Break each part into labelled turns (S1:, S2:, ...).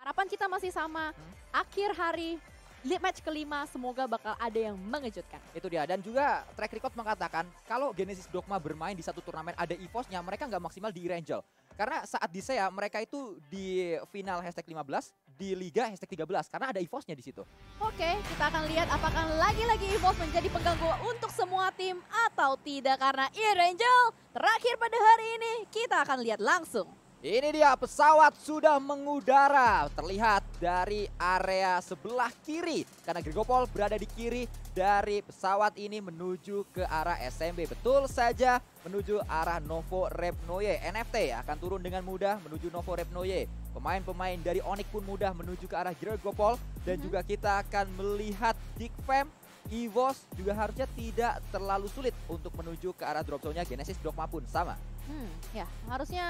S1: Harapan kita masih sama. Akhir hari lead match kelima semoga bakal ada yang mengejutkan. Itu dia dan juga track record mengatakan
S2: kalau Genesis Dogma bermain di satu turnamen ada EVOS-nya mereka nggak maksimal di Rangel. Karena saat di saya mereka itu di final hashtag 15 di Liga hashtag 13 karena ada EVOS-nya di situ.
S1: Oke, kita akan lihat apakah lagi-lagi EVOS menjadi pengganggu untuk semua tim atau tidak karena Irangel. terakhir pada hari ini kita akan lihat langsung. Ini dia
S2: pesawat sudah mengudara terlihat dari area sebelah kiri karena Grigopol berada di kiri dari pesawat ini menuju ke arah SMB. Betul saja menuju arah Novo Repnoye. NFT akan turun dengan mudah menuju Novo Repnoye. Pemain-pemain dari Onyx pun mudah menuju ke arah Grigopol dan mm -hmm. juga kita akan melihat Dick Fam EVOS juga harusnya tidak terlalu sulit untuk menuju ke arah drop zone-nya Genesis Dogma pun sama.
S1: Hmm, ya harusnya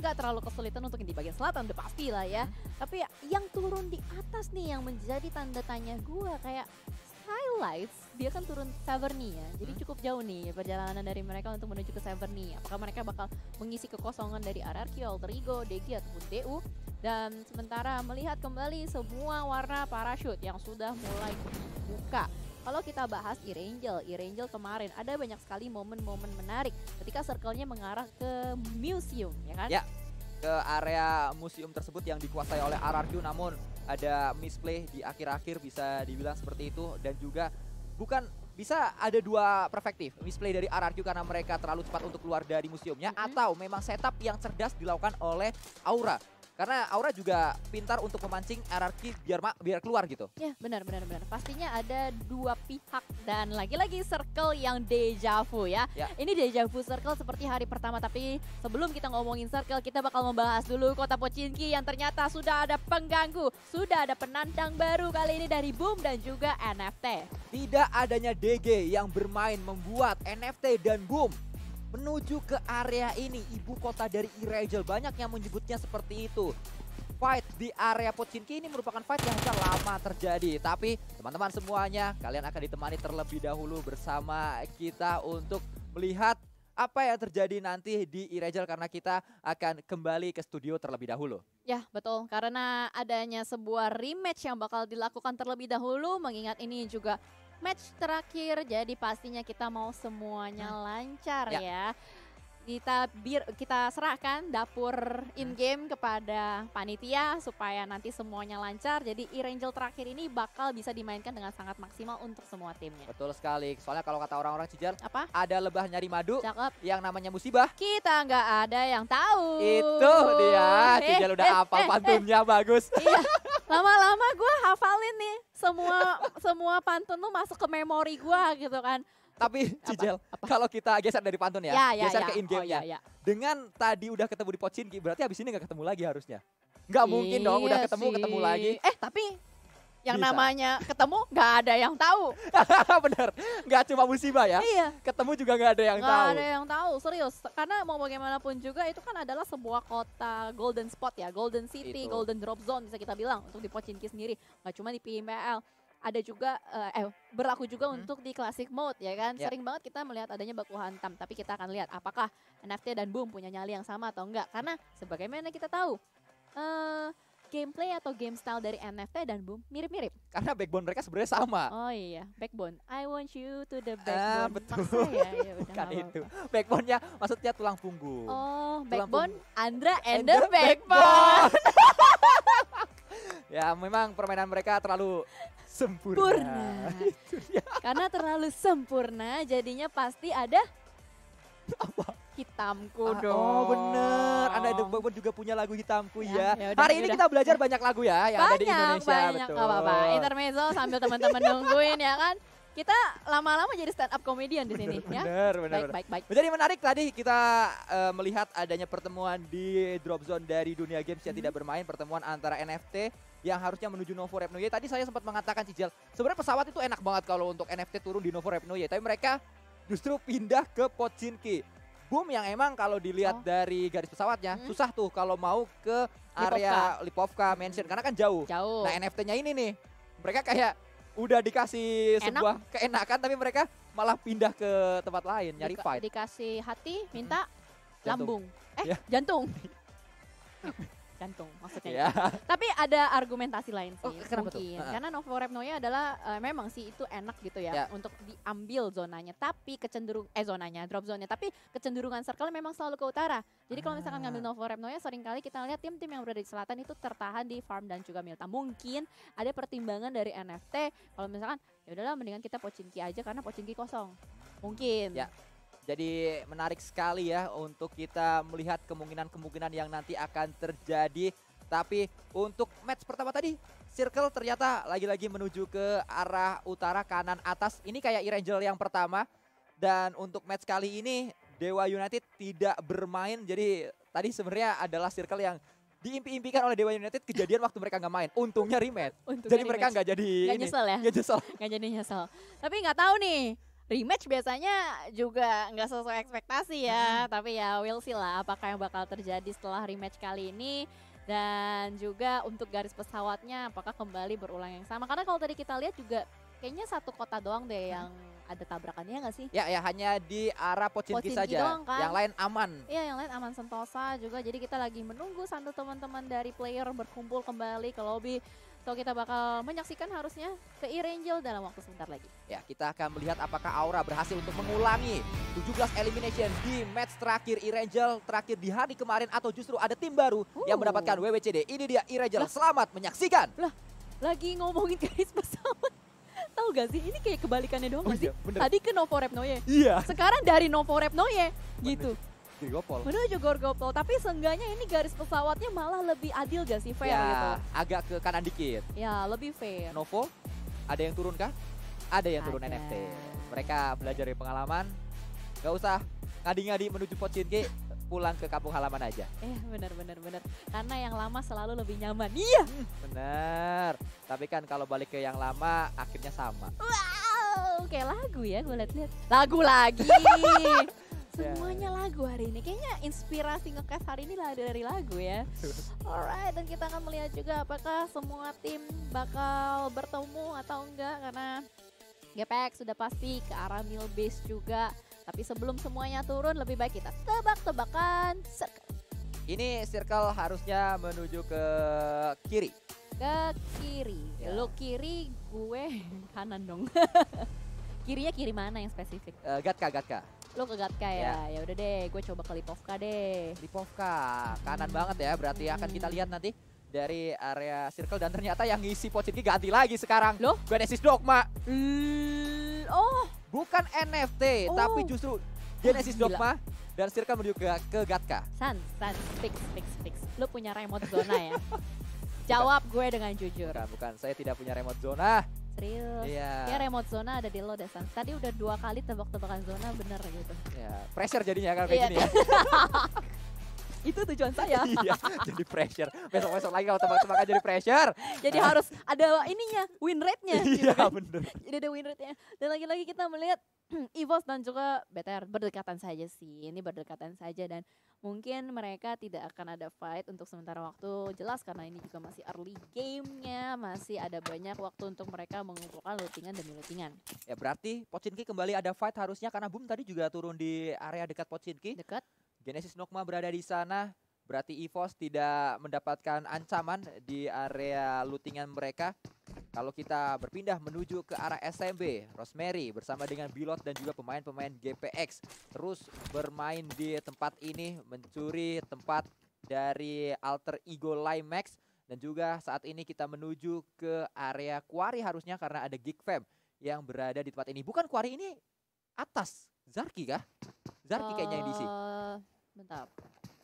S1: nggak terlalu kesulitan untuk yang di bagian selatan udah pasti lah ya. Hmm. Tapi yang turun di atas nih yang menjadi tanda tanya gue kayak highlights dia kan turun Severny ya. Jadi hmm. cukup jauh nih perjalanan dari mereka untuk menuju ke Severny. Apakah mereka bakal mengisi kekosongan dari RRQ, Alter Ego, DG ataupun DU? Dan sementara melihat kembali semua warna parachute yang sudah mulai buka. Kalau kita bahas Irangel, Irangel kemarin ada banyak sekali momen-momen menarik ketika circle-nya mengarah ke museum, ya kan? Ya,
S2: ke area museum tersebut yang dikuasai oleh RRQ namun ada misplay di akhir-akhir bisa dibilang seperti itu dan juga bukan bisa ada dua perspektif misplay dari RRQ karena mereka terlalu cepat untuk keluar dari museumnya mm -hmm. atau memang setup yang cerdas dilakukan oleh Aura karena Aura juga pintar untuk memancing RRQ biar biar keluar gitu.
S1: Ya, benar benar benar. Pastinya ada dua pihak dan lagi-lagi circle yang deja vu ya. ya. Ini deja vu circle seperti hari pertama tapi sebelum kita ngomongin circle kita bakal membahas dulu kota pochinki yang ternyata sudah ada pengganggu, sudah ada penantang baru kali ini dari Boom dan juga NFT. Tidak adanya DG yang bermain membuat NFT
S2: dan Boom menuju ke area ini. Ibu kota dari Irajel banyak yang menyebutnya seperti itu. Fight di area Pochinki ini merupakan fight yang sudah lama terjadi. Tapi teman-teman semuanya, kalian akan ditemani terlebih dahulu bersama kita untuk melihat apa yang terjadi nanti di Irajel karena kita akan kembali ke studio terlebih dahulu.
S1: Ya betul, karena adanya sebuah rematch yang bakal dilakukan terlebih dahulu mengingat ini juga match terakhir. Jadi pastinya kita mau semuanya nah. lancar ya. ya kita bir, kita serahkan dapur in game kepada panitia supaya nanti semuanya lancar. Jadi e terakhir ini bakal bisa dimainkan dengan sangat maksimal untuk semua timnya.
S2: Betul sekali. Soalnya kalau kata orang-orang Cijar, apa? Ada lebah
S1: nyari madu. Cakep. Yang namanya musibah. Kita nggak ada yang tahu. Itu dia. Eh, udah eh, eh apa eh, pantunnya
S2: eh. bagus. Iya.
S1: Lama-lama gue hafalin nih semua semua pantun tuh masuk ke memori gue gitu kan. Tapi Cijel, kalau
S2: kita geser dari pantun ya, ya, ya geser ya. ke in game oh, ya. ya. ya. Dengan tadi udah ketemu di Pochinki, berarti habis ini gak ketemu lagi harusnya. Gak mungkin dong, iya udah ketemu sih. ketemu lagi.
S1: Eh tapi yang Bisa. namanya ketemu gak ada yang tahu.
S2: Bener, gak cuma musibah ya. Iya. Ketemu juga gak ada yang gak tahu. Nggak ada
S1: yang tahu, serius. Karena mau bagaimanapun juga itu kan adalah sebuah kota golden spot ya, golden city, itu. golden drop zone bisa kita bilang untuk di Pochinki sendiri. Nggak cuma di PML ada juga uh, eh berlaku juga hmm. untuk di classic mode ya kan. Yeah. Sering banget kita melihat adanya baku hantam, tapi kita akan lihat apakah NFT dan Boom punya nyali yang sama atau enggak. Karena sebagaimana kita tahu uh, gameplay atau game style dari NFT dan Boom mirip-mirip. Karena backbone mereka sebenarnya sama. Oh iya, backbone. I want you to the ah, backbone. Ah, betul. ya, ya Bukan itu. Backbone-nya maksudnya tulang punggung. Oh, tulang backbone punggung. Andra and, and the, the backbone. backbone.
S2: Ya memang permainan mereka terlalu sempurna. Purna.
S1: Karena terlalu sempurna jadinya pasti ada apa? Hitamku ah, dong. Oh
S2: bener, Anda Bobon juga punya lagu Hitamku ya. ya. Yaudah, Hari ya ini kita belajar banyak lagu ya yang banyak, ada di Indonesia. Banyak, banyak. apa-apa.
S1: Intermezzo sambil teman-teman nungguin ya kan. Kita lama-lama jadi stand up comedian di sini ya. Benar, benar. Baik, baik, baik.
S2: Menjadi menarik tadi kita uh, melihat adanya pertemuan di drop zone dari dunia games yang hmm. tidak bermain, pertemuan antara NFT yang harusnya menuju Novo Repnoye. Tadi saya sempat mengatakan Cijel, sebenarnya pesawat itu enak banget kalau untuk NFT turun di Novo Repnoye, tapi mereka justru pindah ke Pochinki. Boom yang emang kalau dilihat oh. dari garis pesawatnya hmm. susah tuh kalau mau ke area Lipovka, Lipovka Mansion hmm. karena kan jauh. jauh. Nah, NFT-nya ini nih mereka kayak udah dikasih Enak. sebuah keenakan tapi mereka malah pindah ke tempat lain nyari Dika fight.
S1: Dikasih hati, minta hmm. lambung. Eh, iya. jantung. gantung maksudnya. Yeah. Tapi ada argumentasi lain sih oh, mungkin. Tuh? Ah. Karena Repnoya adalah uh, memang sih itu enak gitu ya yeah. untuk diambil zonanya, tapi kecenderung eh zonanya, drop zonnya, tapi kecenderungan circle memang selalu ke utara. Jadi kalau misalkan ah. ngambil Novo sering seringkali kita lihat tim-tim yang berada di selatan itu tertahan di farm dan juga milta. Mungkin ada pertimbangan dari NFT kalau misalkan ya udahlah mendingan kita pocinki aja karena pocinki kosong. Mungkin. Yeah
S2: jadi menarik sekali ya untuk kita melihat kemungkinan-kemungkinan yang nanti akan terjadi. Tapi untuk match pertama tadi, Circle ternyata lagi-lagi menuju ke arah utara kanan atas. Ini kayak Irangel yang pertama. Dan untuk match kali ini, Dewa United tidak bermain. Jadi tadi sebenarnya adalah Circle yang diimpi-impikan oleh Dewa United kejadian waktu mereka nggak main. Untungnya rematch. Untungnya jadi rematch. mereka nggak jadi nggak nyesel ya?
S1: Nggak nyesel. Nggak jadi nyesel. Tapi nggak tahu nih rematch biasanya juga nggak sesuai ekspektasi ya. Hmm. Tapi ya will see lah apakah yang bakal terjadi setelah rematch kali ini dan juga untuk garis pesawatnya apakah kembali berulang yang sama. Karena kalau tadi kita lihat juga kayaknya satu kota doang deh yang ada
S2: tabrakannya nggak sih? Ya ya hanya di arah Pocinki, saja. Doang, kan? Yang lain aman.
S1: Iya yang lain aman Sentosa juga. Jadi kita lagi menunggu sambil teman-teman dari player berkumpul kembali ke lobby So kita bakal menyaksikan harusnya ke Angel dalam waktu sebentar lagi.
S2: Ya, kita akan melihat apakah Aura berhasil untuk mengulangi 17 elimination di match terakhir Irangel terakhir di hari kemarin atau justru ada tim baru uh. yang mendapatkan WWCD. Ini dia Irangel. Selamat menyaksikan.
S1: Lah, lagi ngomongin guys bersama. Tahu gak sih, ini kayak kebalikannya doang oh, sih? Bener. Tadi ke Novo Repnoye. Iya. Sekarang dari Novo Repnoye gitu.
S2: Gorgopol. Gopol. Menuju
S1: Gorgopol, tapi seenggaknya ini garis pesawatnya malah lebih adil gak sih, fair ya, gitu?
S2: agak ke kanan dikit.
S1: Ya, lebih fair.
S2: Novo, ada yang turun kah? Ada yang ada. turun NFT. Mereka belajar dari pengalaman, gak usah ngadi-ngadi menuju pot pulang ke kampung halaman aja.
S1: Eh bener, benar benar. Karena yang lama selalu lebih nyaman. Iya.
S2: Bener. Tapi kan kalau balik ke yang lama
S1: akhirnya sama. Wow, kayak lagu ya gue liat-liat, Lagu lagi. Ya. Semuanya lagu hari ini. Kayaknya inspirasi ngecast hari ini lah dari lagu ya. Alright, dan kita akan melihat juga apakah semua tim bakal bertemu atau enggak karena GPX sudah pasti ke arah Mil Base juga. Tapi sebelum semuanya turun lebih baik kita tebak-tebakan circle.
S2: Ini circle harusnya menuju ke kiri.
S1: Ke kiri. Ya. Lo kiri, gue kanan dong. Kirinya kiri mana yang spesifik? Uh, Gatka, Gatka. Lo ke Gatka ya? ya? Ya udah deh, gue coba ke Lipovka deh. Lipovka, kanan hmm. banget ya. Berarti hmm. akan kita lihat
S2: nanti dari area circle dan ternyata yang ngisi Pochinki ganti lagi sekarang. Loh? Genesis Dogma. oh. Bukan NFT, oh. tapi justru Genesis oh, Dogma dan circle menuju ke, ke Gatka.
S1: San, San, fix, fix, fix. Lu punya remote zona ya? Jawab gue dengan jujur. Bukan, bukan. Saya tidak punya remote zona serius yeah. ya remote zona ada di lo Desan tadi udah dua kali tebak-tebakan zona bener gitu
S2: ya yeah. pressure jadinya kan kayak yeah. gini ya
S1: itu tujuan saya iya
S2: jadi pressure besok besok lagi kalau tebak-tebakan jadi pressure jadi nah. harus
S1: ada ininya win rate nya iya gitu kan? bener jadi ada win rate nya dan lagi-lagi kita melihat Evos dan juga BTR berdekatan saja sih. Ini berdekatan saja dan mungkin mereka tidak akan ada fight untuk sementara waktu. Jelas karena ini juga masih early gamenya, masih ada banyak waktu untuk mereka mengumpulkan lootingan demi lootingan.
S2: Ya berarti Pochinki kembali ada fight harusnya karena Boom tadi juga turun di area dekat Pochinki. Dekat. Genesis Nokma berada di sana. Berarti EVOS tidak mendapatkan ancaman di area lootingan mereka. Kalau kita berpindah menuju ke arah SMB, Rosemary bersama dengan Bilot dan juga pemain-pemain GPX terus bermain di tempat ini, mencuri tempat dari alter ego Limax. Dan juga saat ini kita menuju ke area Quarry harusnya karena ada Geek Fam yang berada di tempat ini. Bukan Quarry ini atas, Zarki kah? Zarki kayaknya yang diisi.
S1: Uh, bentar.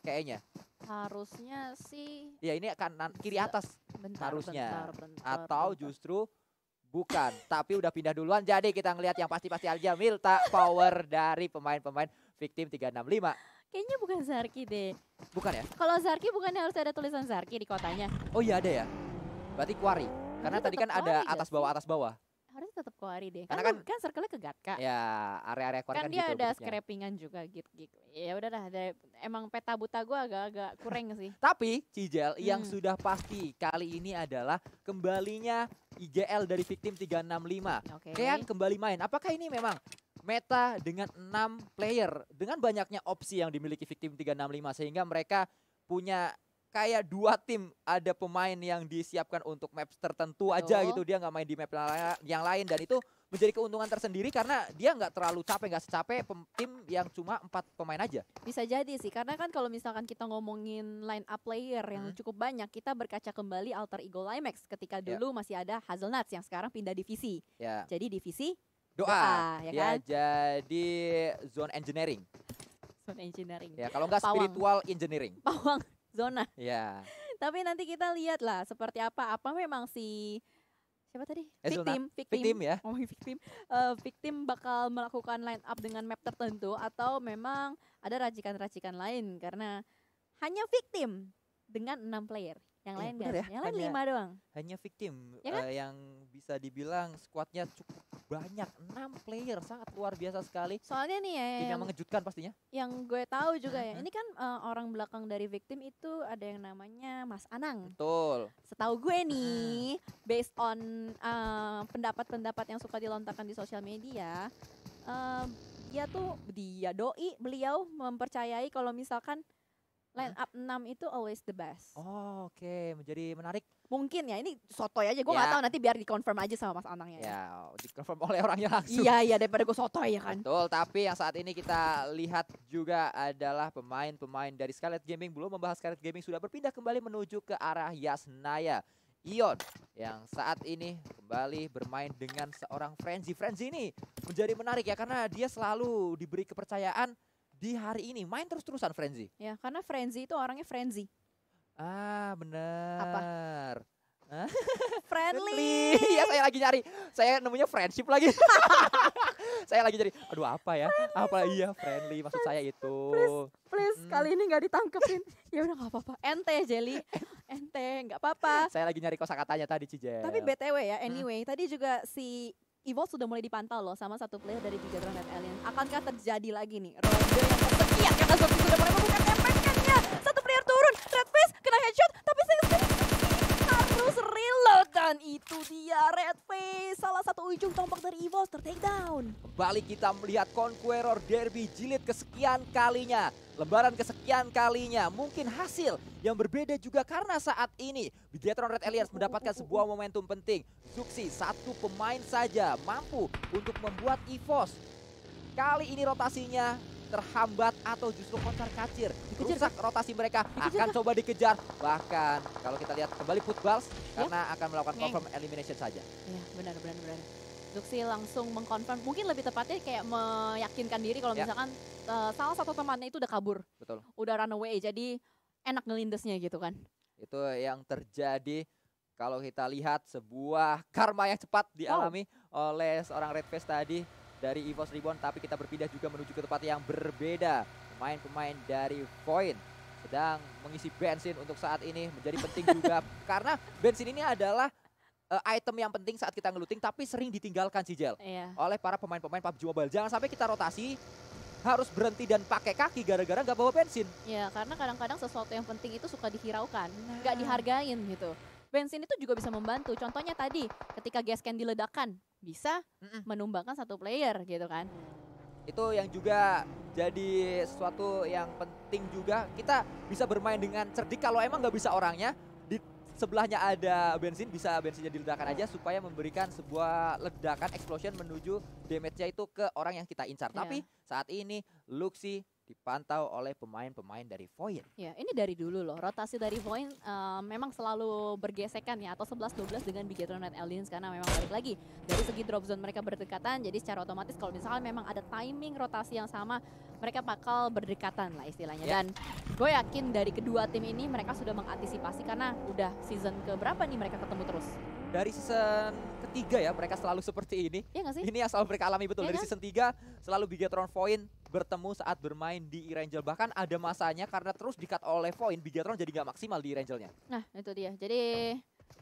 S1: Kayaknya. Harusnya sih.
S2: Ya ini kanan kiri atas. Bentar, harusnya. Bentar, bentar, Atau bentar. justru bukan, tapi udah pindah duluan. Jadi kita ngelihat yang pasti-pasti aja Milta power dari pemain-pemain victim 365.
S1: Kayaknya bukan Zarki deh. Bukan ya? Kalau Zarki bukan harus ada tulisan Zarki di kotanya?
S2: Oh iya ada ya. Berarti Quarry. Karena iya, tadi kan ada atas bawah atas bawah
S1: harusnya tetap Kohari deh karena kan kan, kan circle ke Gatka
S2: ya area-area Kohari kan, kan dia gitu ada bentuknya.
S1: scrapingan juga gitu -git. ya udahlah emang peta buta gue agak-agak kurang sih tapi
S2: Cijel hmm. yang sudah pasti kali ini adalah kembalinya IGL dari victim 365 okay. Kean kembali main apakah ini memang meta dengan enam player dengan banyaknya opsi yang dimiliki victim 365 sehingga mereka punya kayak dua tim ada pemain yang disiapkan untuk maps tertentu aja gitu dia nggak main di map yang lain dan itu menjadi keuntungan tersendiri karena dia nggak terlalu capek nggak secapek tim yang cuma empat pemain aja
S1: bisa jadi sih karena kan kalau misalkan kita ngomongin line up player yang hmm. cukup banyak kita berkaca kembali alter ego Limax ketika ya. dulu yeah. masih ada Hazelnuts yang sekarang pindah divisi yeah. jadi divisi doa, doa ya, ya kan
S2: jadi zone engineering
S1: zone engineering ya kalau nggak spiritual
S2: engineering pawang zona. Iya.
S1: Tapi nanti kita lihat lah seperti apa. Apa memang si siapa tadi? Eh, victim, victim, victim ya. Oh, victim. Uh, bakal melakukan line up dengan map tertentu atau memang ada racikan-racikan lain karena hanya victim dengan enam player. Yang eh, lain enggak? ya? Yang lain hanya, lima doang.
S2: Hanya victim ya kan? uh, yang bisa dibilang skuadnya cukup banyak,
S1: enam player
S2: sangat luar biasa sekali. Soalnya nih ya yang, yang mengejutkan pastinya.
S1: Yang gue tahu juga ya, ini kan uh, orang belakang dari victim itu ada yang namanya Mas Anang. Betul. Setahu gue nih, based on pendapat eh, pendapat-pendapat yang suka dilontarkan di sosial media, uh, dia tuh dia doi beliau mempercayai kalau misalkan Line up 6 itu always the best. Oh, oke, okay. menjadi menarik. Mungkin ya, ini sotoy aja. Gue yeah. gak ya. tau nanti biar dikonfirm aja sama Mas Anang ya. Ya,
S2: yeah, dikonfirm oleh orangnya langsung. Iya, iya
S1: daripada gue sotoy ya kan. Betul, tapi yang saat ini kita
S2: lihat juga adalah pemain-pemain dari Scarlet Gaming belum membahas Scarlet Gaming sudah berpindah kembali menuju ke arah Yasnaya. Ion yang saat ini kembali bermain dengan seorang Frenzy. Frenzy ini menjadi menarik ya karena dia selalu diberi kepercayaan di hari ini main terus-terusan frenzy.
S1: Ya, karena frenzy itu orangnya frenzy. Ah,
S2: benar Apa?
S1: friendly. ya
S2: saya lagi nyari. Saya
S1: nemunya friendship lagi.
S2: saya lagi jadi, aduh apa ya? Friendly. Apa iya friendly maksud saya itu. Please,
S1: please hmm. kali ini nggak ditangkepin. ya udah nggak apa-apa. Ente Jelly, ente nggak apa-apa.
S2: Saya lagi nyari kosakatanya tadi Cijel. Tapi btw
S1: ya, hmm. anyway, hmm. tadi juga si Ivo sudah mulai dipantau loh sama satu player dari tiga Red Alien. Akankah terjadi lagi nih? Ronde yang kesekian karena Zombie sudah mulai membuka tempekannya. Satu player turun, Red face kena headshot, tapi sayang sekali terus reload dan itu dia Red Face. Salah
S2: satu ujung tombak dari EVOS tertake down. Kembali kita melihat Conqueror Derby jilid kesekian kalinya. Lembaran kesekian kalinya. Mungkin hasil yang berbeda juga karena saat ini Bigetron Red Alliance mendapatkan sebuah momentum penting. Suksi satu pemain saja mampu untuk membuat EVOS. Kali ini rotasinya terhambat atau justru kocar kacir. Dikejar, Rusak kan? rotasi mereka dikejar, akan kan? coba dikejar. Bahkan kalau kita lihat kembali footballs ya. karena akan melakukan iya. confirm elimination saja.
S1: Iya benar benar benar. Duksi langsung mengkonfirm, mungkin lebih tepatnya kayak meyakinkan diri kalau ya. misalkan uh, salah satu temannya itu udah kabur. Betul. Udah run away, jadi enak ngelindesnya gitu kan.
S2: Itu yang terjadi kalau kita lihat sebuah karma yang cepat dialami wow. oleh seorang Red Face tadi dari EVOS Reborn tapi kita berpindah juga menuju ke tempat yang berbeda. Pemain-pemain dari Void sedang mengisi bensin untuk saat ini menjadi penting juga karena bensin ini adalah uh, item yang penting saat kita ngeluting tapi sering ditinggalkan si Jel iya. oleh para pemain-pemain PUBG Mobile. Jangan sampai kita rotasi harus berhenti dan pakai kaki gara-gara nggak bawa bensin.
S1: Ya, karena kadang-kadang sesuatu yang penting itu suka dihiraukan, nah. nggak nah. dihargain gitu bensin itu juga bisa membantu. Contohnya tadi ketika gas can diledakkan bisa Mm-mm. menumbangkan satu player gitu kan.
S2: Itu yang juga jadi sesuatu yang penting juga kita bisa bermain dengan cerdik kalau emang nggak bisa orangnya di sebelahnya ada bensin bisa bensinnya diledakkan aja supaya memberikan sebuah ledakan explosion menuju damage-nya itu ke orang yang kita incar. Yeah. Tapi saat ini Luxi dipantau oleh pemain-pemain dari Void.
S1: Ya, ini dari dulu loh. Rotasi dari Void uh, eh, memang selalu bergesekan ya atau 11-12 dengan Bigetron dan Aliens karena memang balik lagi dari segi drop zone mereka berdekatan. Jadi secara otomatis kalau misalnya memang ada timing rotasi yang sama, mereka bakal berdekatan lah istilahnya. Yeah. Dan gue yakin dari kedua tim ini mereka sudah mengantisipasi karena udah season ke berapa nih mereka ketemu terus? Dari season
S2: ketiga ya mereka selalu seperti ini. Iya sih? Ini yang selalu mereka alami betul. Ya dari kan? season tiga selalu Bigetron Void bertemu saat bermain di Irangel Bahkan ada masanya karena terus dikat oleh Void, Bigatron jadi nggak maksimal di Irangelnya.
S1: Nah, itu dia. Jadi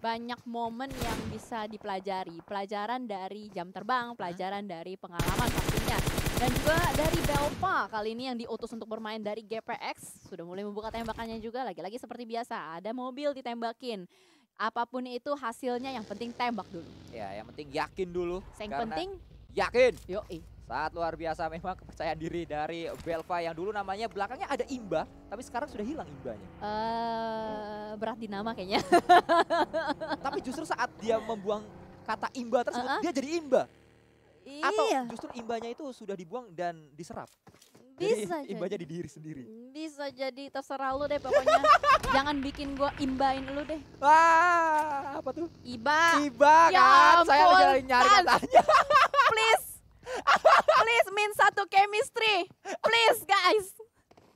S1: banyak momen yang bisa dipelajari. Pelajaran dari jam terbang, hmm. pelajaran dari pengalaman pastinya. Dan juga dari Belpa kali ini yang diutus untuk bermain dari GPX. Sudah mulai membuka tembakannya juga. Lagi-lagi seperti biasa, ada mobil ditembakin apapun itu hasilnya yang penting tembak dulu.
S2: Ya, yang penting yakin dulu. Yang penting Yakin? Yoi. Saat luar biasa memang kepercayaan diri dari Belva yang dulu namanya belakangnya ada Imba, tapi sekarang sudah hilang Imbanya.
S1: Uh, berat di nama kayaknya.
S2: tapi justru saat dia membuang kata Imba tersebut, uh -huh. dia jadi Imba. Atau iya. justru imbanya itu sudah dibuang dan diserap.
S1: Bisa jadi, imbanya
S2: di diri sendiri.
S1: Bisa jadi terserah lu deh pokoknya. Jangan bikin gua imbain lu deh. Wah, apa tuh? Iba. Iba ya kan. Ampun, Saya lagi nyari katanya please. Please min satu chemistry. Please guys.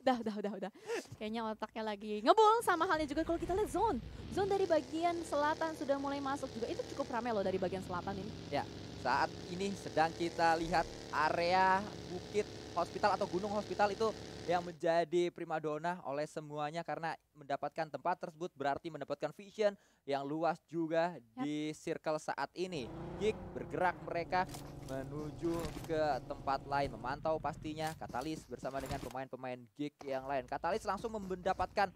S1: Dah, dah, dah, dah. Kayaknya otaknya lagi ngebul sama halnya juga kalau kita lihat zone. Zone dari bagian selatan sudah mulai masuk juga. Itu cukup ramai loh dari bagian selatan ini.
S2: Ya, saat ini sedang kita lihat area bukit hospital atau gunung hospital itu yang menjadi primadona oleh semuanya karena mendapatkan tempat tersebut berarti mendapatkan vision yang luas juga di circle saat ini. Gig bergerak mereka menuju ke tempat lain memantau pastinya Katalis bersama dengan pemain-pemain Gig yang lain. Katalis langsung mendapatkan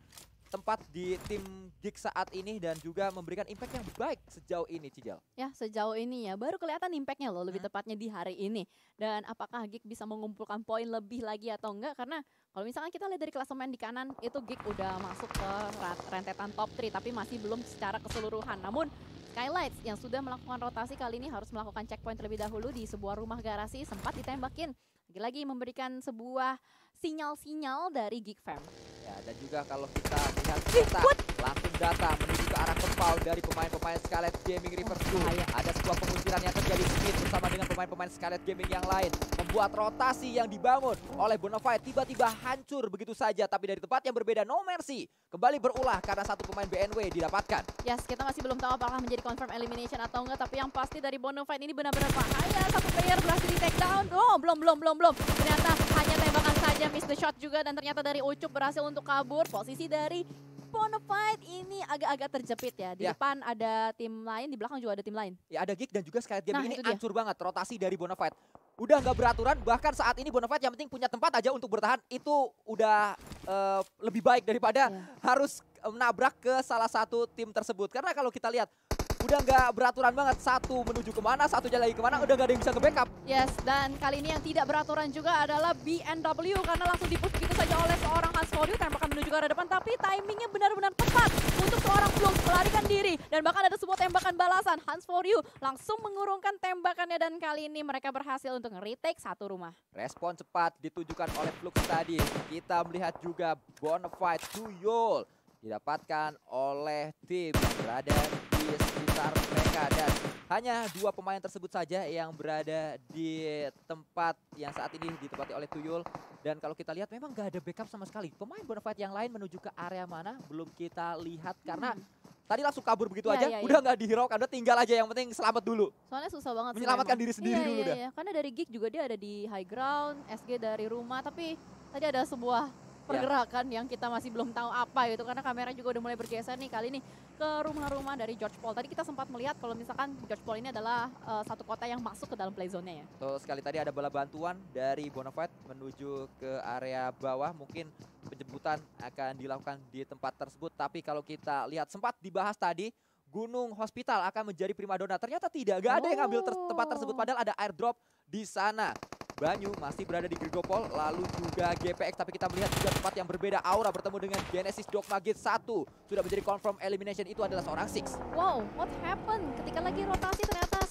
S2: tempat di tim Gig saat ini dan juga memberikan impact yang baik sejauh ini Cijal.
S1: Ya sejauh ini ya baru kelihatan impactnya loh lebih hmm. tepatnya di hari ini dan apakah Gig bisa mengumpulkan poin lebih lagi atau enggak karena kalau misalnya kita lihat dari kelas klasemen di kanan itu Gig udah masuk ke rentetan top 3 tapi masih belum secara keseluruhan namun Skylights yang sudah melakukan rotasi kali ini harus melakukan checkpoint terlebih dahulu di sebuah rumah garasi sempat ditembakin lagi-lagi memberikan sebuah sinyal-sinyal dari Geek Fam.
S2: Ya, dan juga kalau kita melihat data, langsung data menuju ke arah kepal dari pemain-pemain Scarlet Gaming Reverse oh, Ada sebuah pengusiran yang terjadi Smith bersama dengan pemain-pemain Scarlet Gaming yang lain buat rotasi yang dibangun oleh Bonafide tiba-tiba hancur begitu saja. Tapi dari tempat yang berbeda, No Mercy kembali berulah karena satu pemain BNW didapatkan.
S1: Yes, kita masih belum tahu apakah menjadi confirm elimination atau enggak. Tapi yang pasti dari Bonafide ini benar-benar bahaya. Satu player berhasil di take down. Oh, belum, belum, belum, belum. Ternyata hanya tembakan saja, miss the shot juga. Dan ternyata dari Ucup berhasil untuk kabur. Posisi dari Bonafide ini agak-agak terjepit ya. Di ya. depan ada tim lain, di belakang juga ada tim lain.
S2: Ya ada Gig dan juga Skylight Game nah, ini hancur banget rotasi dari Bonafide udah nggak beraturan. Bahkan saat ini Bonafide yang penting punya tempat aja untuk bertahan. Itu udah uh, lebih baik daripada yeah. harus eh, menabrak ke salah satu tim tersebut. Karena kalau kita lihat udah nggak beraturan banget. Satu menuju kemana, satu jalan lagi
S1: kemana, udah nggak ada yang bisa ke backup. Yes, dan kali ini yang tidak beraturan juga adalah BNW karena langsung dipush gitu saja oleh seorang Hans Folio tembakan menuju ke arah depan tapi timingnya benar-benar tepat untuk seorang Flux melarikan diri dan bahkan ada sebuah tembakan balasan Hans Folio langsung mengurungkan tembakannya dan kali ini mereka berhasil untuk retake satu rumah.
S2: Respon cepat ditujukan oleh Flux tadi. Kita melihat juga Bonafide Tuyul didapatkan oleh tim berada di sekitar mereka dan hanya dua pemain tersebut saja yang berada di tempat yang saat ini ditempati oleh Tuyul dan kalau kita lihat memang gak ada backup sama sekali pemain Bonafide yang lain menuju ke area mana belum kita lihat karena hmm. tadi langsung kabur begitu ya, aja ya, udah nggak ya. dihiraukan udah tinggal aja yang penting selamat dulu
S1: soalnya susah banget menyelamatkan diri sendiri ya, dulu ya, dah ya. karena dari gig juga dia ada di high ground SG dari rumah tapi tadi ada sebuah Ya. pergerakan ya. yang kita masih belum tahu apa gitu karena kamera juga udah mulai bergeser nih kali ini ke rumah-rumah dari George Paul. Tadi kita sempat melihat kalau misalkan George Paul ini adalah uh, satu kota yang masuk ke dalam play zone-nya ya.
S2: Betul sekali tadi ada bola bantuan dari Bonafide menuju ke area bawah mungkin penjemputan akan dilakukan di tempat tersebut tapi kalau kita lihat sempat dibahas tadi Gunung Hospital akan menjadi primadona. Ternyata tidak, gak ada oh. yang ambil ter tempat tersebut padahal ada airdrop di sana. Banyu masih berada di Grigopol, lalu juga GPX. Tapi kita melihat juga tempat yang berbeda. Aura bertemu dengan Genesis Dogma Gate 1. Sudah menjadi confirm
S1: elimination itu adalah seorang Six. Wow, what happened? Ketika lagi rotasi ternyata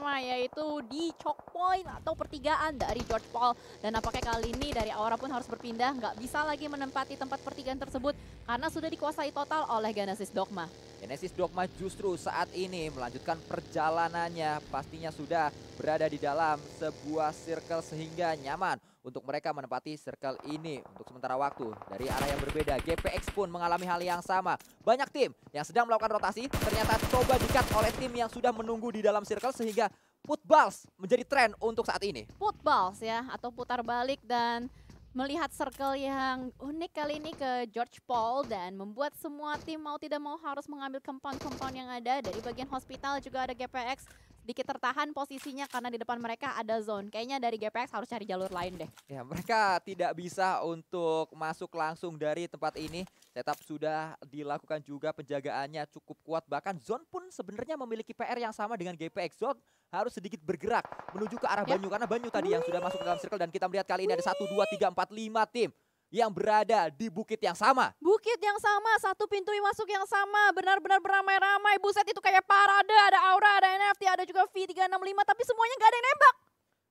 S1: pertama yaitu di choke point atau pertigaan dari George Paul dan apakah kali ini dari Aura pun harus berpindah nggak bisa lagi menempati tempat pertigaan tersebut karena sudah dikuasai total oleh Genesis Dogma. Genesis Dogma
S2: justru saat ini melanjutkan perjalanannya pastinya sudah berada di dalam sebuah circle sehingga nyaman untuk mereka menempati circle ini untuk sementara waktu. Dari arah yang berbeda, GPX pun mengalami hal yang sama. Banyak tim yang sedang melakukan rotasi ternyata coba dikat oleh tim yang sudah menunggu di dalam circle sehingga footballs menjadi tren untuk saat ini.
S1: Footballs ya, atau putar balik dan melihat circle yang unik kali ini ke George Paul dan membuat semua tim mau tidak mau harus mengambil kempon-kempon yang ada dari bagian hospital juga ada GPX sedikit tertahan posisinya karena di depan mereka ada zone. Kayaknya dari GPX harus cari jalur lain deh.
S2: Ya, mereka tidak bisa untuk masuk langsung dari tempat ini. Tetap sudah dilakukan juga penjagaannya cukup kuat. Bahkan zone pun sebenarnya memiliki PR yang sama dengan GPX. Zone harus sedikit bergerak menuju ke arah ya. Banyu. Karena Banyu tadi Wee. yang sudah masuk ke dalam circle. Dan kita melihat kali ini Wee. ada 1, 2, 3, 4, 5 tim yang berada di bukit yang sama.
S1: Bukit yang sama, satu pintu yang masuk yang sama, benar-benar beramai-ramai. Buset itu kayak parade, ada Aura, ada NFT, ada juga V365, tapi semuanya gak ada yang nembak.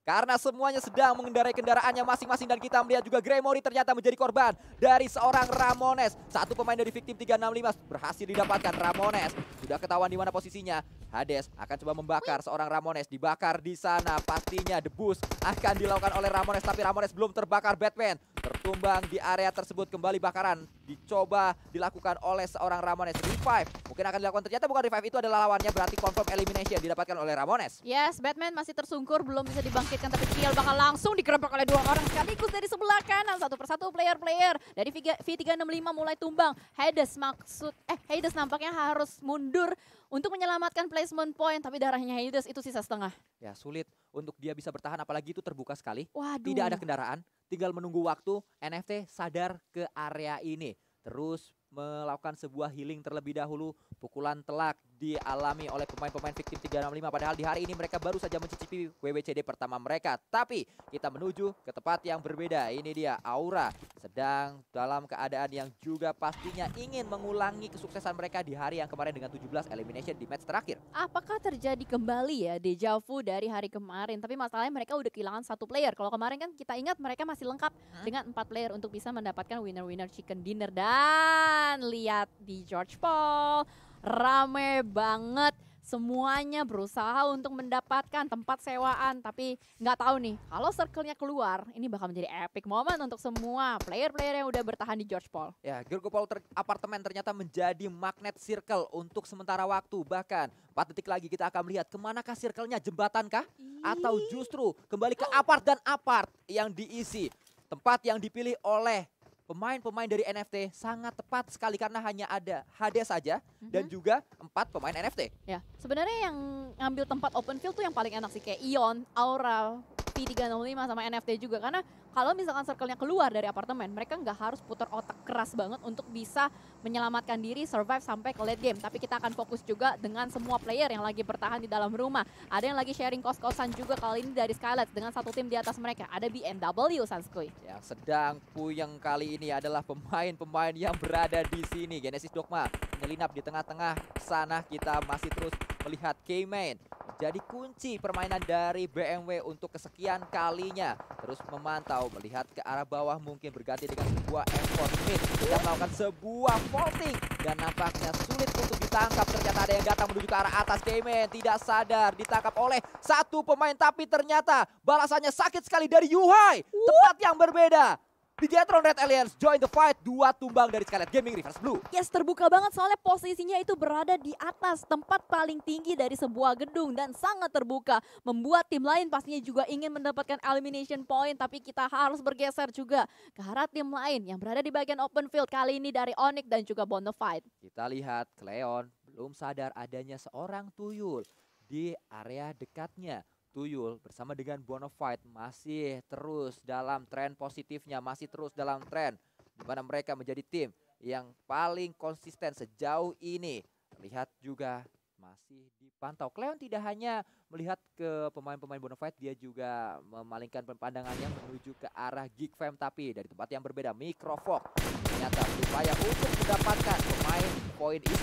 S2: Karena semuanya sedang mengendarai kendaraannya masing-masing dan kita melihat juga Gremory ternyata menjadi korban dari seorang Ramones. Satu pemain dari Victim 365 berhasil didapatkan Ramones. Sudah ketahuan di mana posisinya. Hades akan coba membakar seorang Ramones. Dibakar di sana pastinya debus akan dilakukan oleh Ramones. Tapi Ramones belum terbakar Batman. Tertumbang di area tersebut kembali bakaran dicoba dilakukan oleh seorang Ramones. Revive mungkin akan dilakukan. Ternyata bukan revive itu adalah lawannya berarti confirm elimination didapatkan oleh Ramones.
S1: Yes, Batman masih tersungkur belum bisa dibangkitkan tapi kill bakal langsung digerebek oleh dua orang sekaligus dari sebelah kanan satu persatu player-player dari V365 mulai tumbang. Hades maksud eh Hades nampaknya harus mundur untuk menyelamatkan placement point tapi darahnya Hades itu sisa setengah.
S2: Ya sulit untuk dia bisa bertahan apalagi itu terbuka sekali. Waduh. Tidak ada kendaraan, tinggal menunggu waktu NFT sadar ke area ini. Terus melakukan sebuah healing terlebih dahulu, pukulan telak, dialami oleh pemain-pemain Victim 365 padahal di hari ini mereka baru saja mencicipi WWCD pertama mereka tapi kita menuju ke tempat yang berbeda ini dia Aura sedang dalam keadaan yang juga pastinya ingin mengulangi kesuksesan mereka di hari yang kemarin dengan 17 elimination di match terakhir
S1: apakah terjadi kembali ya deja vu dari hari kemarin tapi masalahnya mereka udah kehilangan satu player kalau kemarin kan kita ingat mereka masih lengkap hmm? dengan empat player untuk bisa mendapatkan winner-winner chicken dinner dan lihat di George Paul rame banget semuanya berusaha untuk mendapatkan tempat sewaan tapi nggak tahu nih kalau circle-nya keluar ini bakal menjadi epic moment untuk semua player-player yang udah bertahan di George Paul.
S2: Ya, George Paul ter apartemen ternyata menjadi magnet circle untuk sementara waktu bahkan 4 detik lagi kita akan melihat kemanakah circle-nya jembatankah kah atau justru kembali ke apart dan apart yang diisi tempat yang dipilih oleh pemain-pemain dari NFT sangat tepat sekali karena hanya ada Hades saja mm-hmm. dan mhm. juga empat pemain NFT. Ya,
S1: sebenarnya yang ngambil tempat open field tuh yang paling enak sih kayak Ion, Aura, p lima sama NFT juga karena kalau misalkan circle-nya keluar dari apartemen, mereka nggak harus putar otak keras banget untuk bisa menyelamatkan diri survive sampai ke late game. Tapi kita akan fokus juga dengan semua player yang lagi bertahan di dalam rumah. Ada yang lagi sharing kos-kosan juga kali ini dari Skylight dengan satu tim di atas mereka. Ada BMW Sanskui. Ya,
S2: sedang puyeng kali ini adalah pemain-pemain yang berada di sini. Genesis Dogma menyelinap di tengah-tengah sana kita masih terus melihat k main. jadi kunci permainan dari BMW untuk kesekian kalinya terus memantau jauh melihat ke arah bawah mungkin berganti dengan sebuah effort mid yang melakukan sebuah vaulting dan nampaknya sulit untuk ditangkap ternyata ada yang datang menuju ke arah atas kemen tidak sadar ditangkap oleh satu pemain tapi ternyata balasannya sakit sekali dari Yuhai tempat yang berbeda di Jetron Red Alliance join the fight. Dua tumbang dari Scarlet Gaming Reverse Blue.
S1: Yes, terbuka banget soalnya posisinya itu berada di atas tempat paling tinggi dari sebuah gedung dan sangat terbuka. Membuat tim lain pastinya juga ingin mendapatkan elimination point tapi kita harus bergeser juga ke arah tim lain yang berada di bagian open field kali ini dari Onyx dan juga Bonafide.
S2: Kita lihat Cleon belum sadar adanya seorang tuyul di area dekatnya. Tuyul bersama dengan Bonafide masih terus dalam tren positifnya, masih terus dalam tren di mana mereka menjadi tim yang paling konsisten sejauh ini. Terlihat juga masih dipantau. Cleon tidak hanya melihat ke pemain-pemain Bonafide, dia juga memalingkan pandangannya menuju ke arah Geek Fam tapi dari tempat yang berbeda, Mikrofok ternyata berupaya untuk mendapatkan pemain poin e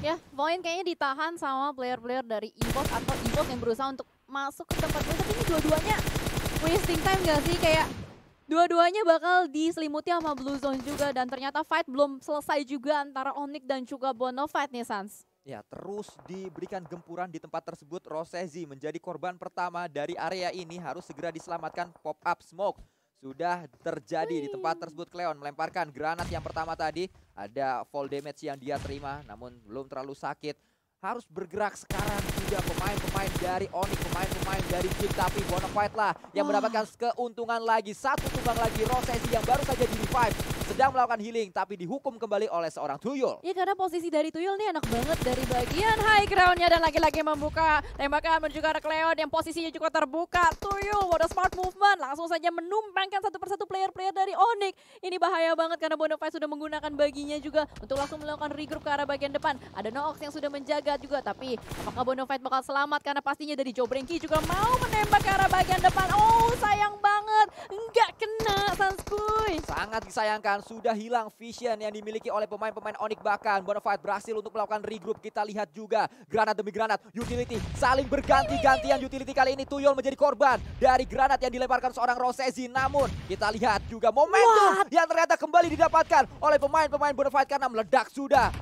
S1: Ya, poin kayaknya ditahan sama player-player dari e atau e yang berusaha untuk masuk ke tempat gue, tapi ini dua-duanya wasting time gak sih? Kayak dua-duanya bakal diselimuti sama Blue Zone juga dan ternyata fight belum selesai juga antara Onyx dan juga Bono fight nih Sans.
S2: Ya, terus diberikan gempuran di tempat tersebut. Rosezi menjadi korban pertama dari area ini harus segera diselamatkan pop-up smoke. Sudah terjadi Wih. di tempat tersebut Cleon melemparkan granat yang pertama tadi. Ada fall damage yang dia terima namun belum terlalu sakit harus bergerak sekarang juga pemain-pemain dari Onyx, pemain-pemain dari Jin tapi Bonafide lah yang mendapatkan keuntungan lagi satu tumbang lagi Rosesi yang baru saja di Five sedang melakukan healing tapi dihukum kembali oleh seorang Tuyul.
S1: Iya karena posisi dari Tuyul nih enak banget dari bagian high groundnya dan lagi-lagi membuka tembakan menuju ke arah Cleon yang posisinya juga terbuka. Tuyul what a smart movement langsung saja menumpangkan satu persatu player-player dari Onyx. Ini bahaya banget karena Bonafide sudah menggunakan baginya juga untuk langsung melakukan regroup ke arah bagian depan. Ada Noox yang sudah menjaga juga tapi apakah Bonafide bakal selamat karena pastinya dari Joe juga mau menembak ke arah bagian depan. Oh sayang banget
S2: nggak kena Sanskui. Sangat sangat disayangkan sudah hilang vision yang dimiliki oleh pemain-pemain Onyx bahkan Bonafide berhasil untuk melakukan regroup. Kita lihat juga granat demi granat, utility saling berganti-gantian utility kali ini Tuyul menjadi korban dari granat yang dilemparkan seorang Rosesi. Namun kita lihat juga momentum What? yang ternyata kembali didapatkan oleh pemain-pemain Bonafide
S1: karena meledak sudah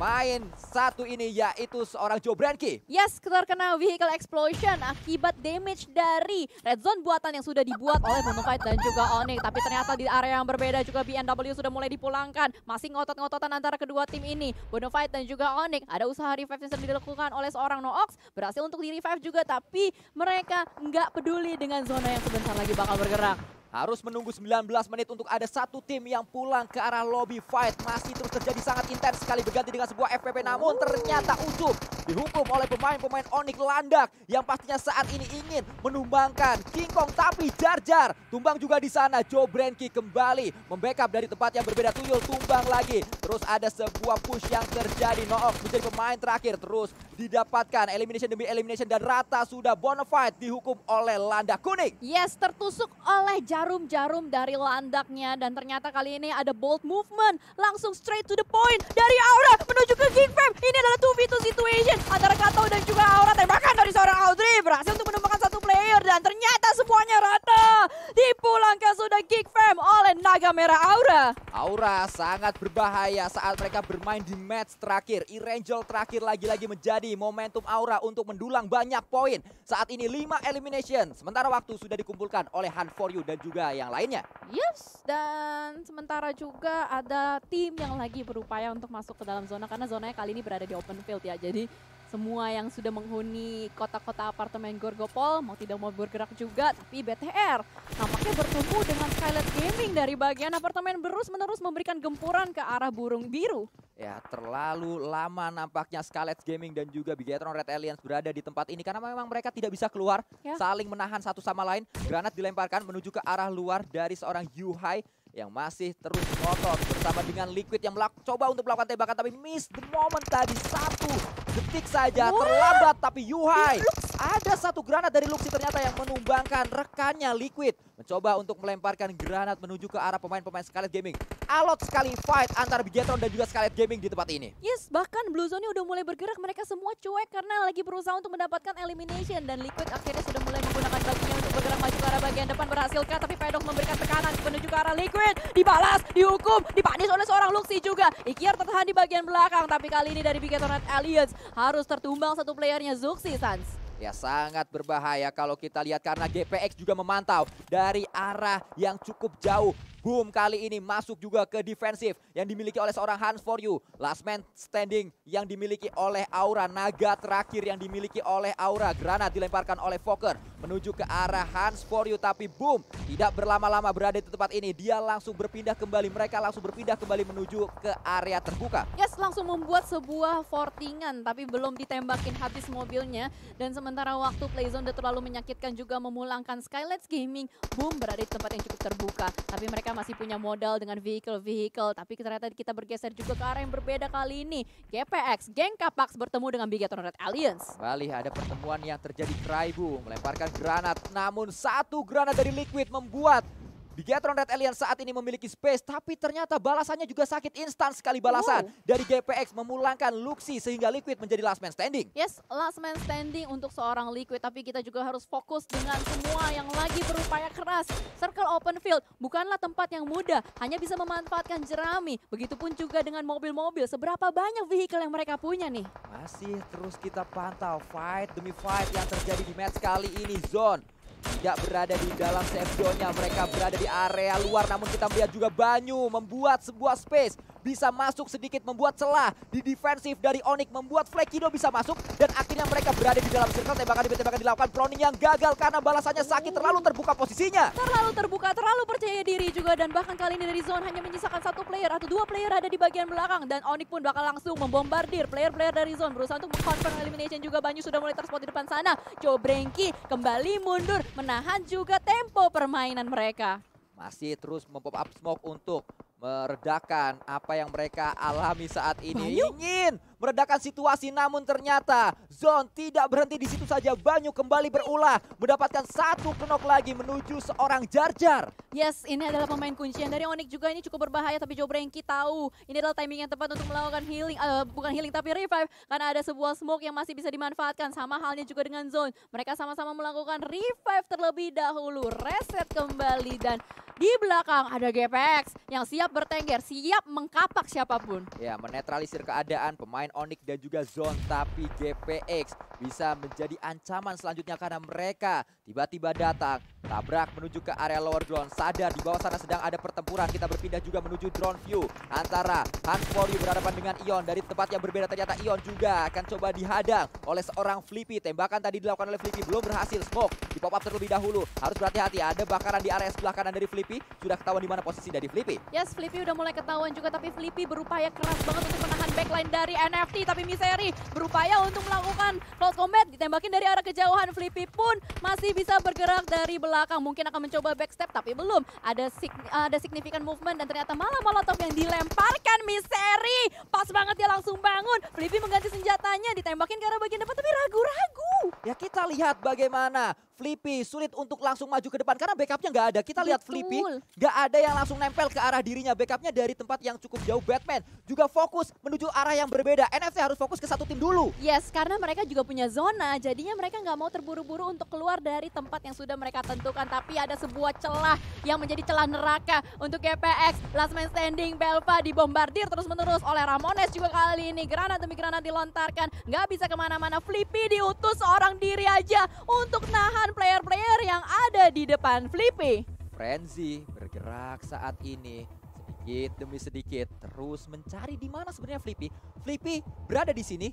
S1: main satu ini yaitu seorang Joe Branky. Yes, terkena vehicle explosion akibat damage dari red zone buatan yang sudah dibuat oleh Fight dan juga Onyx. Tapi ternyata di area yang berbeda juga BNW sudah mulai dipulangkan. Masih ngotot-ngototan antara kedua tim ini. Fight dan juga Onyx. Ada usaha revive yang dilakukan oleh seorang Noox. Berhasil untuk di revive juga tapi mereka nggak peduli dengan zona yang sebentar lagi bakal bergerak.
S2: Harus menunggu 19 menit untuk ada satu tim yang pulang ke arah lobby fight. Masih terus terjadi sangat intens sekali berganti dengan sebuah FPP. Namun ternyata ujung dihukum oleh pemain-pemain Onyx Landak yang pastinya saat ini ingin menumbangkan King Kong. Tapi jar jar tumbang juga di sana. Joe Branky kembali membackup dari tempat yang berbeda. Tuyul tumbang lagi. Terus ada sebuah push yang terjadi. Noox menjadi pemain terakhir. Terus didapatkan elimination demi
S1: elimination. Dan rata sudah bonafide dihukum oleh Landak Kuning. Yes, tertusuk oleh jar jarum-jarum dari landaknya dan ternyata kali ini ada bold movement langsung straight to the point dari Aura menuju ke King Fam. Ini adalah 2v2 situation antara kamera Aura.
S2: Aura sangat berbahaya saat mereka bermain di match terakhir. Irangel terakhir lagi-lagi menjadi momentum Aura untuk mendulang banyak poin. Saat ini 5 elimination. Sementara waktu sudah dikumpulkan oleh Hunt For You dan juga yang lainnya.
S1: Yes, dan sementara juga ada tim yang lagi berupaya untuk masuk ke dalam zona. Karena zonanya kali ini berada di open field ya. Jadi semua yang sudah menghuni kota-kota apartemen Gorgopol mau tidak mau bergerak juga, tapi BTR nampaknya bertemu dengan Skylet Gaming dari bagian apartemen berus-menerus memberikan gempuran ke arah burung biru.
S2: Ya, terlalu lama nampaknya Skylet Gaming dan juga Bigatron Red Alliance berada di tempat ini karena memang mereka tidak bisa keluar, ya. saling menahan satu sama lain. Granat dilemparkan menuju ke arah luar dari seorang Yuhai yang masih terus ngotot bersama dengan Liquid yang coba untuk melakukan tembakan tapi miss the moment tadi satu detik saja What? terlambat tapi Yuhai ada satu granat dari Luxi ternyata yang menumbangkan rekannya Liquid mencoba untuk melemparkan granat menuju ke arah pemain-pemain Scarlet Gaming alot sekali fight antara Bigetron dan juga Scarlet Gaming di tempat ini
S1: yes bahkan Blue Zone udah mulai bergerak mereka semua cuek karena lagi berusaha untuk mendapatkan elimination dan Liquid akhirnya sudah mulai menggunakan bajunya untuk bergerak maju arah bagian depan berhasil berhasilkah? Tapi Pedok memberikan tekanan menuju ke arah Liquid. Dibalas, dihukum, dipanis oleh seorang Luxi juga. Ikiar tertahan di bagian belakang. Tapi kali ini dari Bigetonet Alliance harus tertumbang satu playernya Zuxi, Sans.
S2: Ya sangat berbahaya kalau kita lihat karena GPX juga memantau dari arah yang cukup jauh Boom kali ini masuk juga ke defensif yang dimiliki oleh seorang Hans for you. Last man standing yang dimiliki oleh Aura. Naga terakhir yang dimiliki oleh Aura. Granat dilemparkan oleh Fokker menuju ke arah Hans for you. Tapi boom tidak berlama-lama berada di tempat ini. Dia langsung berpindah kembali. Mereka langsung berpindah kembali menuju ke area terbuka.
S1: Yes langsung membuat sebuah fortingan tapi belum ditembakin habis mobilnya. Dan sementara waktu playzone terlalu menyakitkan juga memulangkan Skylights Gaming. Boom berada di tempat yang cukup terbuka. Tapi mereka masih punya modal dengan vehicle-vehicle. Tapi ternyata kita bergeser juga ke arah yang berbeda kali ini. GPX, geng Kapax bertemu dengan Bigaton Red Alliance.
S2: Kembali ada pertemuan yang terjadi Tribu Melemparkan granat. Namun satu granat dari Liquid membuat di Getron Red Alien saat ini memiliki space, tapi ternyata balasannya juga sakit instan sekali balasan. Wow. Dari GPX memulangkan Luxi sehingga Liquid menjadi last man standing.
S1: Yes, last man standing untuk seorang Liquid, tapi kita juga harus fokus dengan semua yang lagi berupaya keras. Circle open field bukanlah tempat yang mudah, hanya bisa memanfaatkan jerami. Begitupun juga dengan mobil-mobil, seberapa banyak vehicle yang mereka punya nih.
S2: Masih terus kita pantau fight demi fight yang terjadi di match kali ini, Zone tidak berada di dalam safe nya Mereka berada di area luar namun kita melihat juga Banyu membuat sebuah space. Bisa masuk sedikit membuat celah di defensif dari Onik membuat Flekido bisa masuk. Dan akhirnya mereka berada di dalam
S1: circle tembakan demi tembakan dilakukan Proning yang gagal karena balasannya sakit terlalu terbuka posisinya. Terlalu terbuka, terlalu percaya diri juga dan bahkan kali ini dari zone hanya menyisakan satu player atau dua player ada di bagian belakang. Dan Onik pun bakal langsung membombardir player-player dari zone berusaha untuk mengkonfirm elimination juga Banyu sudah mulai terspot di depan sana. Joe kembali mundur menahan juga tempo permainan mereka.
S2: Masih terus mempop up smoke untuk meredakan apa yang mereka alami saat ini. Bayu. Ingin meredakan situasi namun ternyata Zon tidak berhenti di situ saja. Banyu kembali berulah mendapatkan satu knock lagi menuju seorang Jarjar.
S1: Yes, ini adalah pemain kunci yang dari Onyx juga ini cukup berbahaya tapi Joe Brengki tahu ini adalah timing yang tepat untuk melakukan healing uh, bukan healing tapi revive karena ada sebuah smoke yang masih bisa dimanfaatkan sama halnya juga dengan Zon. Mereka sama-sama melakukan revive terlebih dahulu, reset kembali dan di belakang ada GPX yang siap bertengger, siap mengkapak siapapun.
S2: Ya, menetralisir keadaan pemain Onyx dan juga Zone tapi GPX bisa menjadi ancaman selanjutnya karena mereka tiba-tiba datang tabrak menuju ke area lower drone sadar di bawah sana sedang ada pertempuran kita berpindah juga menuju drone view antara Hans Foley berhadapan dengan Ion dari tempat yang berbeda ternyata Ion juga akan coba dihadang oleh seorang Flippy tembakan tadi dilakukan oleh Flippy belum berhasil smoke di pop up terlebih dahulu harus berhati-hati ada bakaran di area sebelah kanan dari Flippy sudah ketahuan di mana posisi dari Flippy
S1: yes Flippy udah mulai ketahuan juga tapi Flippy berupaya keras banget untuk menahan backline dari NF tapi Misery berupaya untuk melakukan close combat ditembakin dari arah kejauhan Flippy pun masih bisa bergerak dari belakang mungkin akan mencoba backstep tapi belum ada sig ada signifikan movement dan ternyata malah molotov yang dilemparkan Misery. pas banget dia langsung bangun Flippy mengganti senjatanya ditembakin ke arah bagian depan tapi ragu-ragu
S2: ya kita lihat bagaimana Flippy sulit untuk langsung maju ke depan karena backupnya nggak ada. Kita Betul. lihat Flippy nggak ada yang langsung nempel ke arah dirinya. Backupnya dari tempat yang cukup jauh. Batman juga fokus
S1: menuju arah yang berbeda. NFC harus fokus ke satu tim dulu. Yes, karena mereka juga punya zona. Jadinya mereka nggak mau terburu-buru untuk keluar dari tempat yang sudah mereka tentukan. Tapi ada sebuah celah yang menjadi celah neraka untuk GPX. Last man standing, Belva dibombardir terus-menerus oleh Ramones juga kali ini. Granat demi granat dilontarkan. Nggak bisa kemana-mana. Flippy diutus seorang diri aja untuk nahan dengan player-player yang ada di depan Flippy.
S2: Frenzy bergerak saat ini sedikit demi sedikit terus mencari di mana sebenarnya Flippy. Flippy berada di sini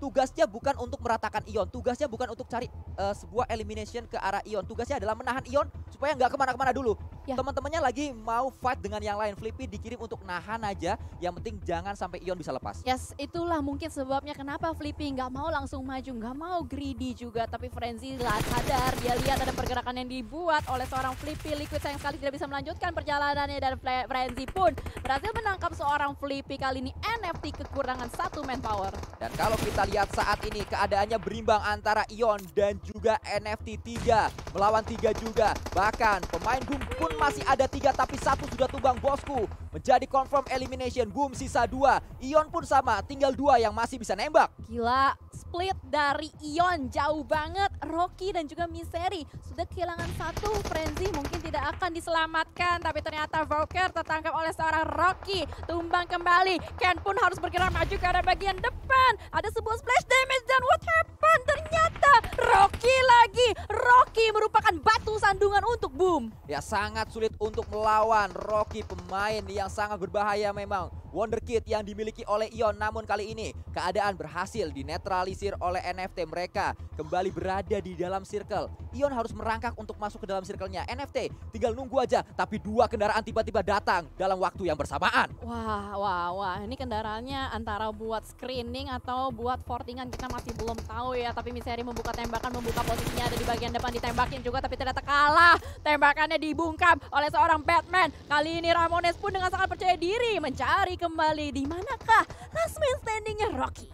S2: tugasnya bukan untuk meratakan Ion, tugasnya bukan untuk cari uh, sebuah elimination ke arah Ion, tugasnya adalah menahan Ion supaya nggak kemana-kemana dulu. Ya. Teman-temannya lagi mau fight dengan yang lain, Flippy dikirim untuk nahan aja, yang penting jangan sampai Ion bisa lepas.
S1: Yes, itulah mungkin sebabnya kenapa Flippy nggak mau langsung maju, nggak mau greedy juga, tapi Frenzy lah sadar, dia lihat ada pergerakan yang dibuat oleh seorang Flippy, Liquid sayang sekali tidak bisa melanjutkan perjalanannya dan Frenzy pun berhasil menangkap seorang Flippy kali ini NFT kekurangan satu manpower.
S2: Dan kalau kita lihat saat ini keadaannya berimbang antara Ion dan juga NFT 3 melawan tiga juga. Bahkan pemain Boom pun masih ada tiga tapi satu sudah tumbang bosku. Menjadi confirm elimination Boom sisa dua Ion pun sama tinggal dua yang masih bisa nembak.
S1: Gila split dari Ion jauh banget. Rocky dan juga Misery sudah kehilangan satu. Frenzy mungkin tidak akan diselamatkan. Tapi ternyata Voker tertangkap oleh seorang Rocky. Tumbang kembali. Ken pun harus bergerak maju ke arah bagian depan. Ada sebuah splash damage dan what happened? Ternyata Rocky lagi. Rocky merupakan batu sandungan untuk Boom. Ya
S2: sangat sulit untuk melawan Rocky pemain yang sangat berbahaya memang. Wonderkid yang dimiliki oleh Ion namun kali ini keadaan berhasil dinetralisir oleh NFT mereka kembali berada di dalam circle. Ion harus merangkak untuk masuk ke dalam circle-nya. NFT tinggal nunggu aja tapi dua kendaraan tiba-tiba datang dalam waktu yang bersamaan.
S1: Wah, wah, wah. Ini kendaraannya antara buat screening atau buat fortingan kita masih belum tahu ya. Tapi Miseri membuka tembakan, membuka posisinya ada di bagian depan ditembakin juga tapi ternyata kalah. Tembakannya dibungkam oleh seorang Batman. Kali ini Ramones pun dengan sangat percaya diri mencari kembali. Di manakah last man standingnya Rocky?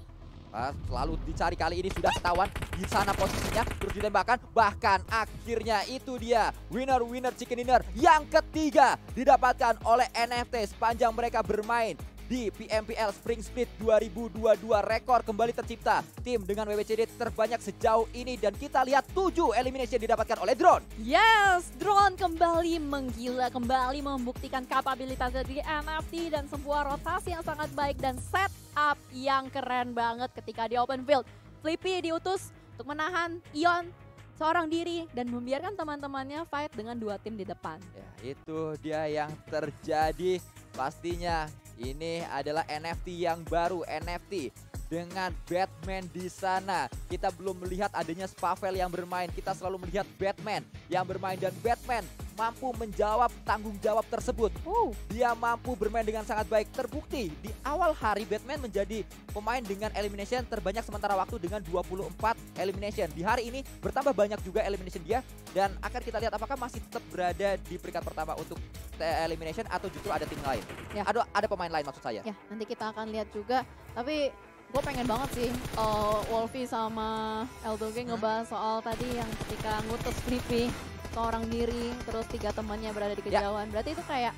S2: Nah, selalu dicari kali ini sudah ketahuan di sana posisinya terus ditembakkan bahkan akhirnya itu dia winner winner chicken dinner yang ketiga didapatkan oleh NFT sepanjang mereka bermain di PMPL Spring Split 2022 rekor kembali tercipta. Tim dengan WWCD terbanyak sejauh ini dan kita lihat tujuh elimination didapatkan oleh drone.
S1: Yes, drone kembali menggila, kembali membuktikan kapabilitas dari NFT dan sebuah rotasi yang sangat baik dan setup yang keren banget ketika di open field. Flippy diutus untuk menahan Ion seorang diri dan membiarkan teman-temannya fight dengan dua tim di depan. Ya,
S2: itu dia yang terjadi pastinya ini adalah NFT yang baru, NFT dengan Batman di sana. Kita belum melihat adanya Spavel yang bermain. Kita selalu melihat Batman yang bermain dan Batman mampu menjawab tanggung jawab tersebut. Uh. Dia mampu bermain dengan sangat baik. Terbukti di awal hari Batman menjadi pemain dengan elimination terbanyak sementara waktu dengan 24 elimination. Di hari ini bertambah banyak juga elimination dia dan akan kita lihat apakah masih tetap berada di peringkat pertama untuk elimination atau justru ada tim lain. Ya. Ada ada pemain lain maksud saya. Ya,
S1: nanti kita akan lihat juga. Tapi gue pengen banget sih uh, Wolfie sama Eldoge ngebahas soal tadi yang ketika ngutus Flippy seorang diri terus tiga temannya berada di ya. kejauhan. Ya. Berarti itu kayak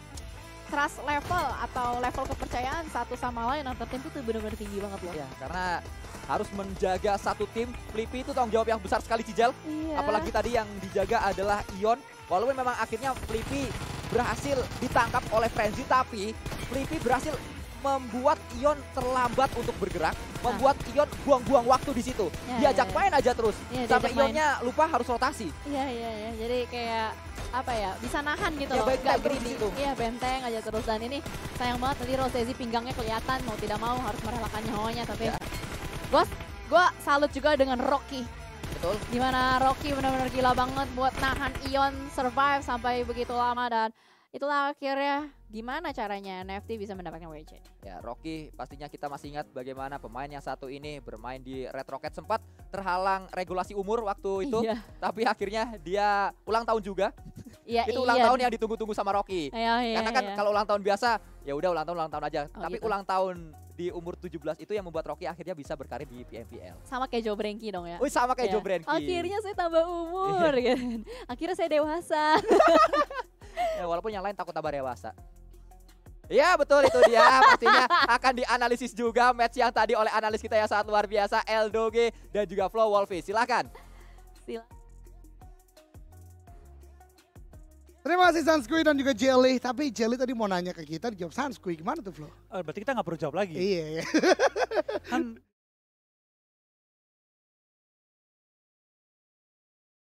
S1: trust level atau level kepercayaan satu sama lain antar tim itu benar-benar tinggi banget loh. Ya,
S2: karena harus menjaga satu tim. Flippy itu tanggung jawab yang besar sekali cijel Iya. Apalagi tadi yang dijaga adalah Ion. Walaupun memang akhirnya Flippy berhasil ditangkap oleh Frenzy tapi Flippy berhasil membuat Ion terlambat untuk bergerak, nah. membuat Ion buang-buang waktu di situ. Ya, diajak ya, ya. main aja terus ya, sampai Ionnya main.
S1: lupa harus rotasi. Iya iya iya. Jadi kayak apa ya bisa nahan gitu ya, loh nggak itu. iya benteng aja terus dan ini sayang banget tadi Rosezi pinggangnya kelihatan mau tidak mau harus merelakan nyawanya tapi ya. bos gue salut juga dengan Rocky betul dimana Rocky benar-benar gila banget buat nahan Ion survive sampai begitu lama dan itulah akhirnya gimana caranya NFT bisa mendapatkan WC.
S2: Ya, Rocky, pastinya kita masih ingat bagaimana pemain yang satu ini bermain di Red Rocket sempat terhalang regulasi umur waktu itu, iya. tapi akhirnya dia ulang tahun juga.
S1: Iya, itu iya. ulang tahun yang
S2: ditunggu-tunggu sama Rocky. Iya, iya, Karena kan iya. kalau ulang tahun biasa, ya udah ulang tahun ulang tahun aja. Oh, tapi gitu. ulang tahun di umur 17 itu yang membuat Rocky akhirnya bisa berkarir di PMPL.
S1: Sama kayak Joe Branky dong ya? wih sama kayak yeah. Joe Branky Akhirnya saya tambah umur Kan. Akhirnya saya dewasa.
S2: ya, walaupun yang lain takut tambah dewasa. Ya betul itu dia pastinya akan dianalisis juga match yang tadi oleh analis kita yang sangat luar biasa Eldoge dan juga Flo Wolfie. Silakan.
S1: Silakan. Terima kasih Sanskui dan juga Jelly. Tapi Jelly tadi mau nanya ke kita dijawab Sanskui Gimana tuh Flo? Eh, berarti kita nggak perlu jawab lagi. Iya. iya. kan